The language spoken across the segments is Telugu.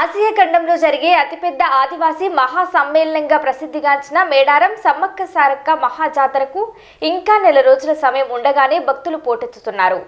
ఆసియా ఖండంలో జరిగే అతిపెద్ద ఆదివాసీ మహా సమ్మేళనంగా ప్రసిద్ధిగాంచిన మేడారం సమ్మక్క సారక్క మహాజాతరకు ఇంకా నెల రోజుల సమయం ఉండగానే భక్తులు పోటెత్తుతున్నారు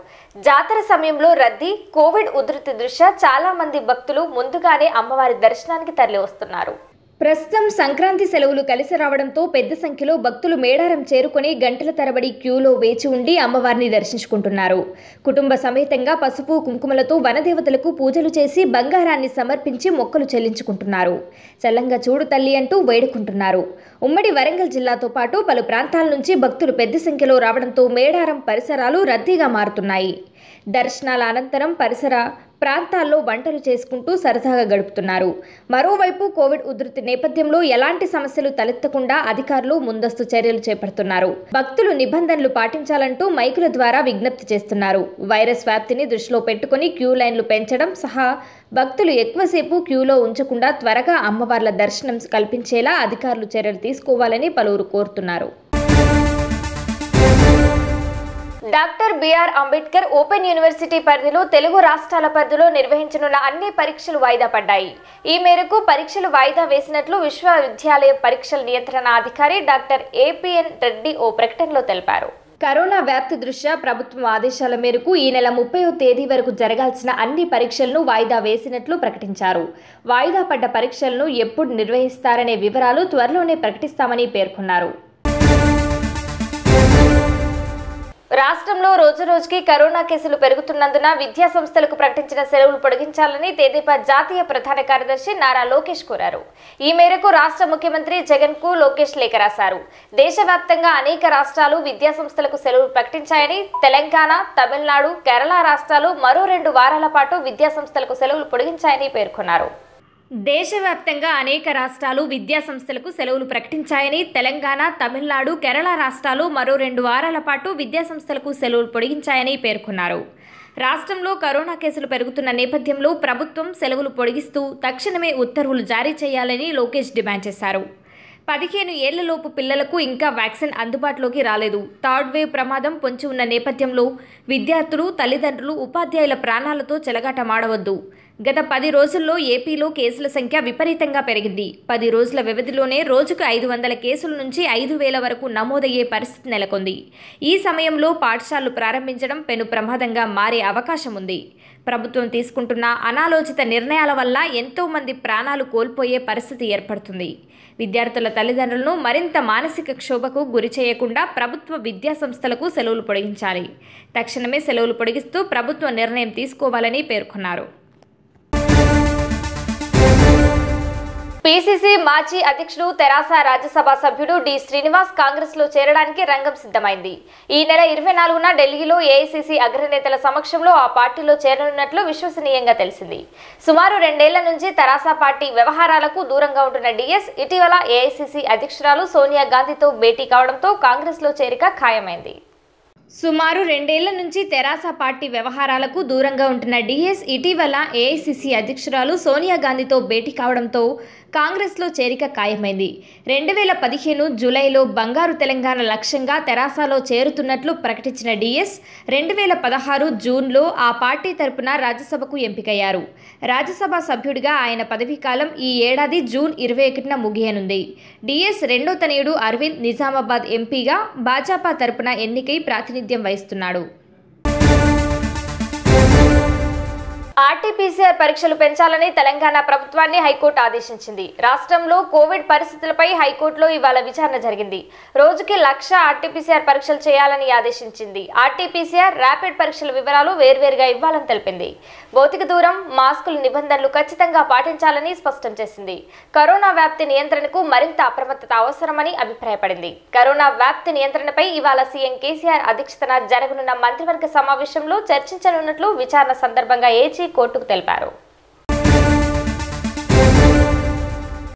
జాతర సమయంలో రద్దీ కోవిడ్ ఉధృతి దృష్ట్యా చాలా మంది భక్తులు ముందుగానే అమ్మవారి దర్శనానికి తరలి వస్తున్నారు ప్రస్తుతం సంక్రాంతి సెలవులు కలిసి రావడంతో పెద్ద సంఖ్యలో భక్తులు మేడారం చేరుకుని గంటల తరబడి క్యూలో వేచి ఉండి అమ్మవారిని దర్శించుకుంటున్నారు కుటుంబ సమేతంగా పసుపు కుంకుమలతో వనదేవతలకు పూజలు చేసి బంగారాన్ని సమర్పించి మొక్కలు చెల్లించుకుంటున్నారు చల్లంగా చూడు తల్లి అంటూ వేడుకుంటున్నారు ఉమ్మడి వరంగల్ జిల్లాతో పాటు పలు ప్రాంతాల నుంచి భక్తులు పెద్ద సంఖ్యలో రావడంతో మేడారం పరిసరాలు రద్దీగా మారుతున్నాయి దర్శనాల అనంతరం పరిసర ప్రాంతాల్లో వంటలు చేసుకుంటూ సరదాగా గడుపుతున్నారు మరోవైపు కోవిడ్ ఉధృతి నేపథ్యంలో ఎలాంటి సమస్యలు తలెత్తకుండా అధికారులు ముందస్తు చర్యలు చేపడుతున్నారు భక్తులు నిబంధనలు పాటించాలంటూ మైకుల ద్వారా విజ్ఞప్తి చేస్తున్నారు వైరస్ వ్యాప్తిని దృష్టిలో పెట్టుకుని క్యూ లైన్లు పెంచడం సహా భక్తులు ఎక్కువసేపు క్యూలో ఉంచకుండా త్వరగా అమ్మవార్ల దర్శనం కల్పించేలా అధికారులు చర్యలు తీసుకోవాలని పలువురు కోరుతున్నారు doctor B R Ambedkar open university పరిధిలో తెలుగు రాష్ట్రాల పరిధిలో నిర్వహించనున్న అన్ని పరీక్షలు వాయిదా పడ్డాయి ఈ మేరకు పరీక్షలు వాయిదా వేసినట్లు విశ్వవిద్యాలయ పరీక్షల నియంత్రణ అధికారి డాక్టర్ ఏపీఎన్ రెడ్డి ఓ ప్రకటనలో తెలిపారు కరోనా వ్యాప్తి దృష్ట్యా ప్రభుత్వం ఆదేశాల మేరకు ఈ నెల ముప్పై తేదీ వరకు జరగాల్సిన అన్ని పరీక్షలను వాయిదా వేసినట్లు ప్రకటించారు వాయిదా పడ్డ పరీక్షలను ఎప్పుడు నిర్వహిస్తారనే వివరాలు త్వరలోనే ప్రకటిస్తామని పేర్కొన్నారు రాష్ట్రంలో రోజురోజుకి కరోనా కేసులు పెరుగుతున్నందున విద్యా సంస్థలకు ప్రకటించిన సెలవులు పొడిగించాలని తేదీపా జాతీయ ప్రధాన కార్యదర్శి నారా లోకేష్ కోరారు ఈ మేరకు రాష్ట్ర ముఖ్యమంత్రి జగన్ కు లోకేష్ లేఖ రాశారు దేశవ్యాప్తంగా అనేక రాష్ట్రాలు విద్యా సంస్థలకు సెలవులు ప్రకటించాయని తెలంగాణ తమిళనాడు కేరళ రాష్ట్రాలు మరో రెండు వారాల పాటు విద్యా సంస్థలకు సెలవులు పొడిగించాయని పేర్కొన్నారు దేశవ్యాప్తంగా అనేక రాష్ట్రాలు విద్యాసంస్థలకు సెలవులు ప్రకటించాయని తెలంగాణ తమిళనాడు కేరళ రాష్ట్రాలు మరో రెండు వారాల పాటు విద్యాసంస్థలకు సెలవులు పొడిగించాయని పేర్కొన్నారు రాష్ట్రంలో కరోనా కేసులు పెరుగుతున్న నేపథ్యంలో ప్రభుత్వం సెలవులు పొడిగిస్తూ తక్షణమే ఉత్తర్వులు జారీ చేయాలని లోకేష్ డిమాండ్ చేశారు పదిహేను ఏళ్లలోపు పిల్లలకు ఇంకా వ్యాక్సిన్ అందుబాటులోకి రాలేదు థర్డ్ వేవ్ ప్రమాదం పొంచి ఉన్న నేపథ్యంలో విద్యార్థులు తల్లిదండ్రులు ఉపాధ్యాయుల ప్రాణాలతో చెలగాటమాడవద్దు గత పది రోజుల్లో ఏపీలో కేసుల సంఖ్య విపరీతంగా పెరిగింది పది రోజుల వ్యవధిలోనే రోజుకు ఐదు వందల కేసుల నుంచి ఐదు వేల వరకు నమోదయ్యే పరిస్థితి నెలకొంది ఈ సమయంలో పాఠశాలలు ప్రారంభించడం పెను ప్రమాదంగా మారే అవకాశం ఉంది ప్రభుత్వం తీసుకుంటున్న అనాలోచిత నిర్ణయాల వల్ల ఎంతోమంది ప్రాణాలు కోల్పోయే పరిస్థితి ఏర్పడుతుంది విద్యార్థుల తల్లిదండ్రులను మరింత మానసిక క్షోభకు గురి చేయకుండా ప్రభుత్వ విద్యా సంస్థలకు సెలవులు పొడిగించాలి తక్షణమే సెలవులు పొడిగిస్తూ ప్రభుత్వ నిర్ణయం తీసుకోవాలని పేర్కొన్నారు పీసీసీ మాజీ అధ్యక్షుడు తెరాస రాజ్యసభ సభ్యుడు డి శ్రీనివాస్ కాంగ్రెస్ లో చేరడానికి రంగం సిద్ధమైంది ఈ నెల ఇరవై నాలుగున ఢిల్లీలో ఏఐసీసీ అగ్రనేతల సమక్షంలో ఆ పార్టీలో చేరనున్నట్లు విశ్వసనీయంగా తెలిసింది సుమారు రెండేళ్ల నుంచి తెరాస పార్టీ వ్యవహారాలకు దూరంగా ఉంటున్న డిఎస్ ఇటీవల ఏఐసీసీ అధ్యక్షురాలు సోనియా గాంధీతో భేటీ కావడంతో కాంగ్రెస్ లో చేరిక ఖాయమైంది సుమారు రెండేళ్ల నుంచి తెరాస పార్టీ వ్యవహారాలకు దూరంగా ఉంటున్న డిఎస్ ఇటీవల ఏఐసిసి అధ్యక్షురాలు సోనియా గాంధీతో భేటీ కావడంతో కాంగ్రెస్లో చేరిక ఖాయమైంది రెండు వేల పదిహేను జూలైలో బంగారు తెలంగాణ లక్ష్యంగా తెరాసలో చేరుతున్నట్లు ప్రకటించిన డిఎస్ రెండు వేల పదహారు జూన్లో ఆ పార్టీ తరపున రాజ్యసభకు ఎంపికయ్యారు రాజ్యసభ సభ్యుడిగా ఆయన పదవీకాలం ఈ ఏడాది జూన్ ఇరవై ఒకటిన ముగియనుంది డిఎస్ రెండో తనయుడు అరవింద్ నిజామాబాద్ ఎంపీగా భాజపా తరపున ఎన్నికై ప్రాతినిధ్యం వహిస్తున్నాడు ఆర్టీపీసీఆర్ పరీక్షలు పెంచాలని తెలంగాణ ప్రభుత్వాన్ని హైకోర్టు ఆదేశించింది రాష్ట్రంలో కోవిడ్ పరిస్థితులపై హైకోర్టులో ఇవాళ విచారణ జరిగింది రోజుకి లక్ష ఆర్టీపీసీఆర్ పరీక్షలు చేయాలని ఆదేశించింది ఆర్టీపీసీఆర్ ర్యాపిడ్ పరీక్షల వివరాలు వేర్వేరుగా ఇవ్వాలని తెలిపింది భౌతిక దూరం మాస్కుల నిబంధనలు ఖచ్చితంగా పాటించాలని స్పష్టం చేసింది కరోనా వ్యాప్తి నియంత్రణకు మరింత అప్రమత్తత అవసరమని అభిప్రాయపడింది కరోనా వ్యాప్తి నియంత్రణపై ఇవాళ సీఎం కేసీఆర్ అధ్యక్షతన జరగనున్న మంత్రివర్గ సమావేశంలో చర్చించనున్నట్లు విచారణ సందర్భంగా ఏచి కోర్టుకు తెలిపారు